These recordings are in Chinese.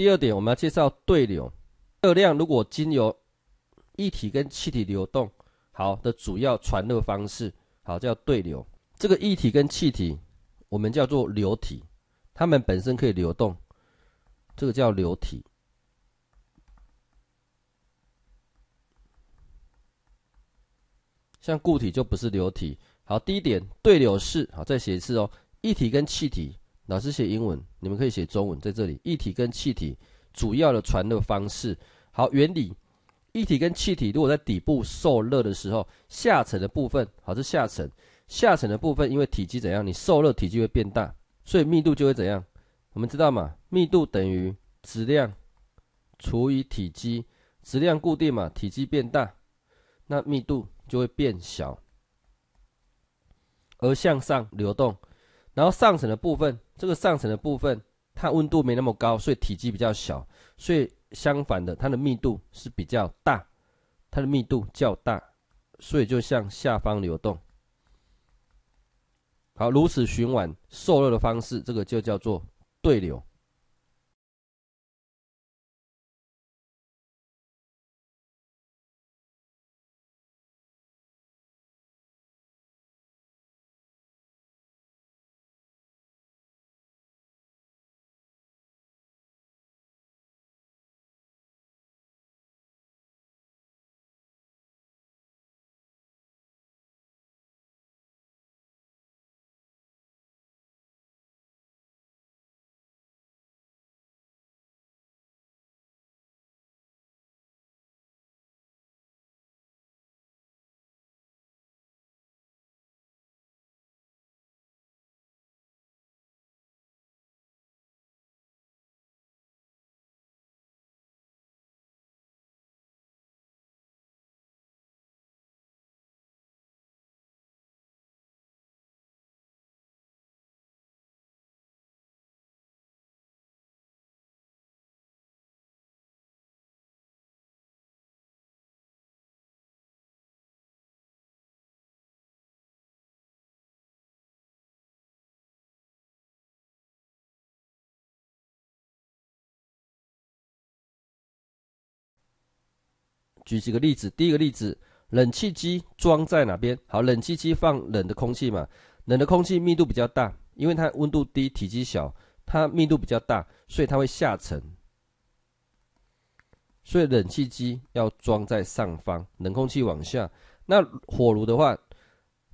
第二点，我们要介绍对流热量。如果经由液体跟气体流动，好的主要传热方式，好叫对流。这个液体跟气体，我们叫做流体，它们本身可以流动，这个叫流体。像固体就不是流体。好，第一点，对流式，好，再写一次哦，液体跟气体。老师写英文，你们可以写中文。在这里，液体跟气体主要的传的方式，好，原理，液体跟气体如果在底部受热的时候，下沉的部分，好，是下沉，下沉的部分因为体积怎样，你受热体积会变大，所以密度就会怎样？我们知道嘛，密度等于质量除以体积，质量固定嘛，体积变大，那密度就会变小，而向上流动。然后上层的部分，这个上层的部分，它温度没那么高，所以体积比较小，所以相反的，它的密度是比较大，它的密度较大，所以就向下方流动。好，如此循环受热的方式，这个就叫做对流。举几个例子，第一个例子，冷气机装在哪边？好，冷气机放冷的空气嘛，冷的空气密度比较大，因为它温度低，体积小，它密度比较大，所以它会下沉，所以冷气机要装在上方，冷空气往下。那火炉的话，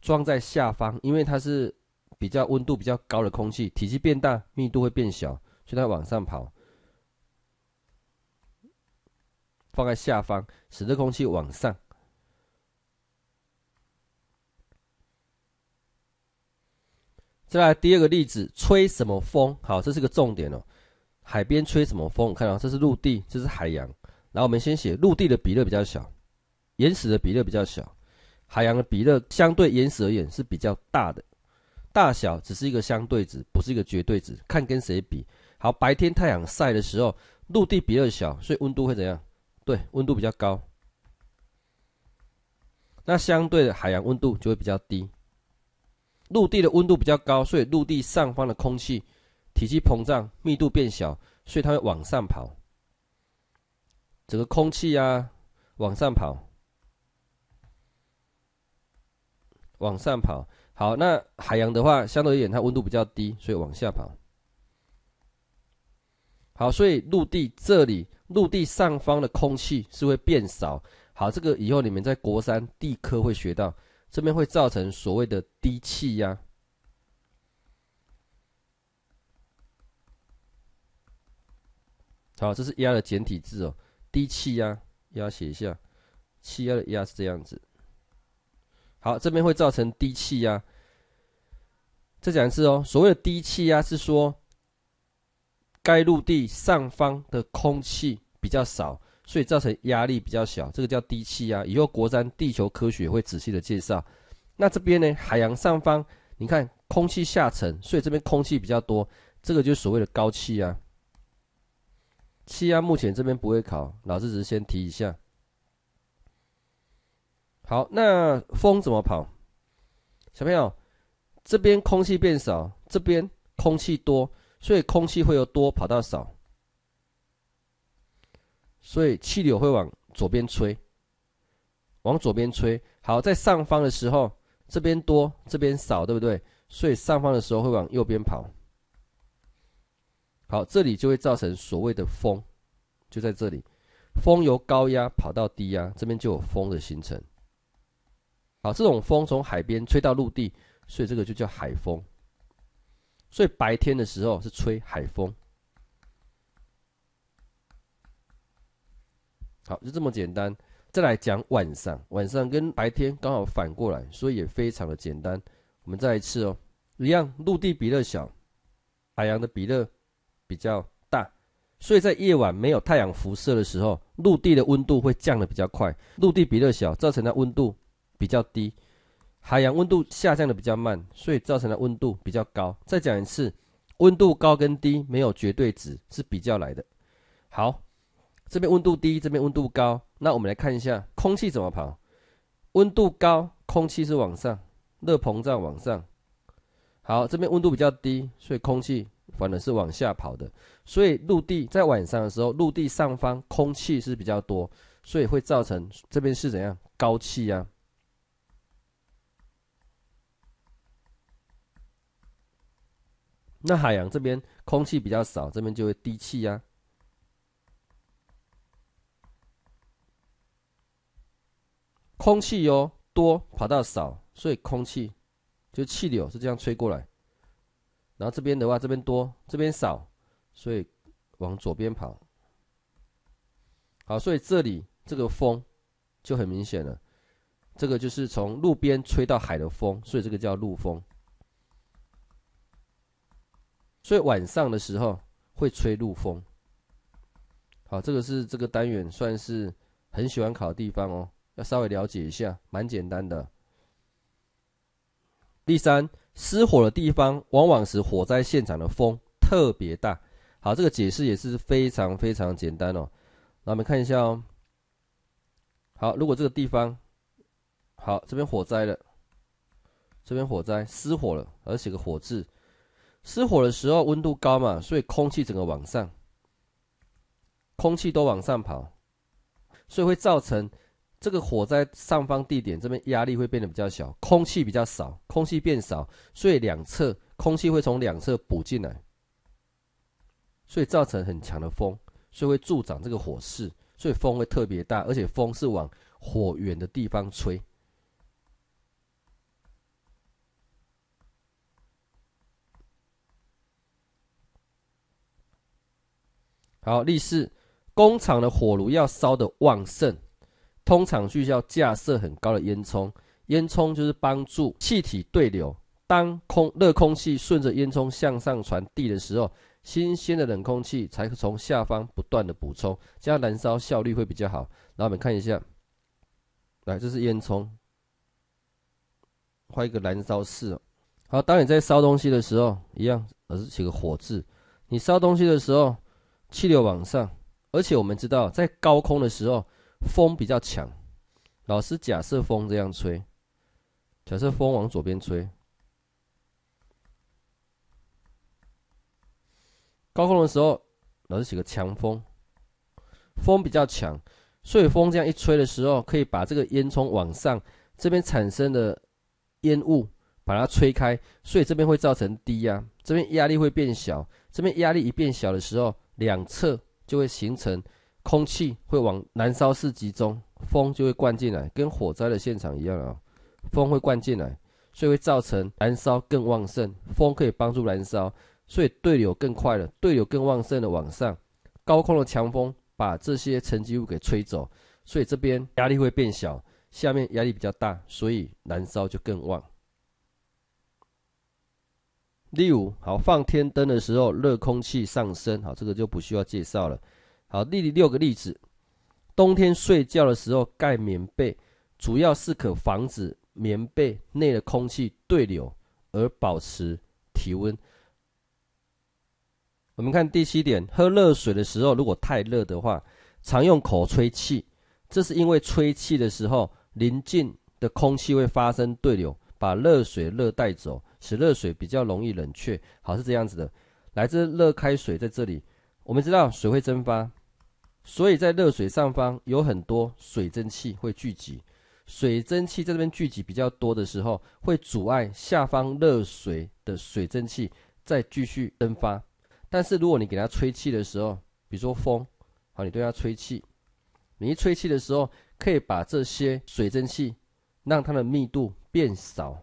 装在下方，因为它是比较温度比较高的空气，体积变大，密度会变小，所以它往上跑。放在下方，使得空气往上。再来第二个例子，吹什么风？好，这是个重点哦。海边吹什么风？看到这是陆地，这是海洋。然后我们先写陆地的比热比较小，岩石的比热比较小，海洋的比热相对岩石而言是比较大的。大小只是一个相对值，不是一个绝对值，看跟谁比。好，白天太阳晒的时候，陆地比热小，所以温度会怎样？对，温度比较高，那相对的海洋温度就会比较低，陆地的温度比较高，所以陆地上方的空气体积膨胀，密度变小，所以它会往上跑。整个空气啊往上跑，往上跑。好，那海洋的话，相对而言它温度比较低，所以往下跑。好，所以陆地这里，陆地上方的空气是会变少。好，这个以后你们在国三地科会学到，这边会造成所谓的低气压。好，这是压的简体字哦，低气压，压写一下，气压的压是这样子。好，这边会造成低气压。再讲一次哦，所谓的低气压是说。该陆地上方的空气比较少，所以造成压力比较小，这个叫低气压。以后国三地球科学会仔细的介绍。那这边呢，海洋上方，你看空气下沉，所以这边空气比较多，这个就所谓的高气压。气压目前这边不会考，老师只是先提一下。好，那风怎么跑？小朋友，这边空气变少，这边空气多。所以空气会由多跑到少，所以气流会往左边吹，往左边吹。好，在上方的时候，这边多，这边少，对不对？所以上方的时候会往右边跑。好，这里就会造成所谓的风，就在这里，风由高压跑到低压，这边就有风的形成。好，这种风从海边吹到陆地，所以这个就叫海风。所以白天的时候是吹海风，好，就这么简单。再来讲晚上，晚上跟白天刚好反过来，所以也非常的简单。我们再一次哦，一样，陆地比热小，海洋的比热比较大，所以在夜晚没有太阳辐射的时候，陆地的温度会降的比较快，陆地比热小造成的温度比较低。海洋温度下降的比较慢，所以造成的温度比较高。再讲一次，温度高跟低没有绝对值，是比较来的。好，这边温度低，这边温度高。那我们来看一下空气怎么跑。温度高，空气是往上，热膨胀往上。好，这边温度比较低，所以空气反而是往下跑的。所以陆地在晚上的时候，陆地上方空气是比较多，所以会造成这边是怎样高气压。那海洋这边空气比较少，这边就会低气压。空气哟多跑到少，所以空气就气流是这样吹过来。然后这边的话，这边多，这边少，所以往左边跑。好，所以这里这个风就很明显了。这个就是从路边吹到海的风，所以这个叫陆风。所以晚上的时候会吹陆风。好，这个是这个单元算是很喜欢考的地方哦，要稍微了解一下，蛮简单的。第三，失火的地方往往是火灾现场的风特别大。好，这个解释也是非常非常简单哦。那我们看一下哦。好，如果这个地方，好，这边火灾了，这边火灾失火了，而且个火字。失火的时候温度高嘛，所以空气整个往上，空气都往上跑，所以会造成这个火灾上方地点这边压力会变得比较小，空气比较少，空气变少，所以两侧空气会从两侧补进来，所以造成很强的风，所以会助长这个火势，所以风会特别大，而且风是往火源的地方吹。好例四，工厂的火炉要烧的旺盛，通常需要架设很高的烟囱。烟囱就是帮助气体对流。当空热空气顺着烟囱向上传递的时候，新鲜的冷空气才从下方不断的补充，这样燃烧效率会比较好。来，我们看一下，来这是烟囱，画一个燃烧哦。好，当你在烧东西的时候，一样，而是写个火字。你烧东西的时候。气流往上，而且我们知道，在高空的时候，风比较强。老师假设风这样吹，假设风往左边吹。高空的时候，老师写个强风，风比较强，所以风这样一吹的时候，可以把这个烟囱往上这边产生的烟雾，把它吹开，所以这边会造成低压，这边压力会变小，这边压力一变小的时候。两侧就会形成，空气会往燃烧室集中，风就会灌进来，跟火灾的现场一样啊，风会灌进来，所以会造成燃烧更旺盛。风可以帮助燃烧，所以对流更快了，对流更旺盛的往上，高空的强风把这些沉积物给吹走，所以这边压力会变小，下面压力比较大，所以燃烧就更旺。第五，好放天灯的时候，热空气上升，好，这个就不需要介绍了。好，第六个例子，冬天睡觉的时候盖棉被，主要是可防止棉被内的空气对流而保持体温。我们看第七点，喝热水的时候如果太热的话，常用口吹气，这是因为吹气的时候临近的空气会发生对流，把热水热带走。使热水比较容易冷却。好，是这样子的，来自热开水在这里，我们知道水会蒸发，所以在热水上方有很多水蒸气会聚集。水蒸气在这边聚集比较多的时候，会阻碍下方热水的水蒸气再继续蒸发。但是如果你给它吹气的时候，比如说风，好，你对它吹气，你一吹气的时候，可以把这些水蒸气让它的密度变少。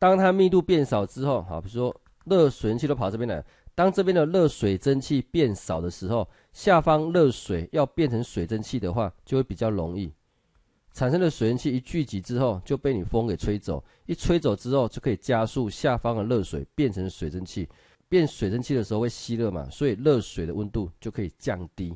当它密度变少之后，好，比如说热水蒸气都跑这边来。当这边的热水蒸气变少的时候，下方热水要变成水蒸气的话，就会比较容易。产生的水蒸气一聚集之后，就被你风给吹走。一吹走之后，就可以加速下方的热水变成水蒸气。变水蒸气的时候会吸热嘛，所以热水的温度就可以降低。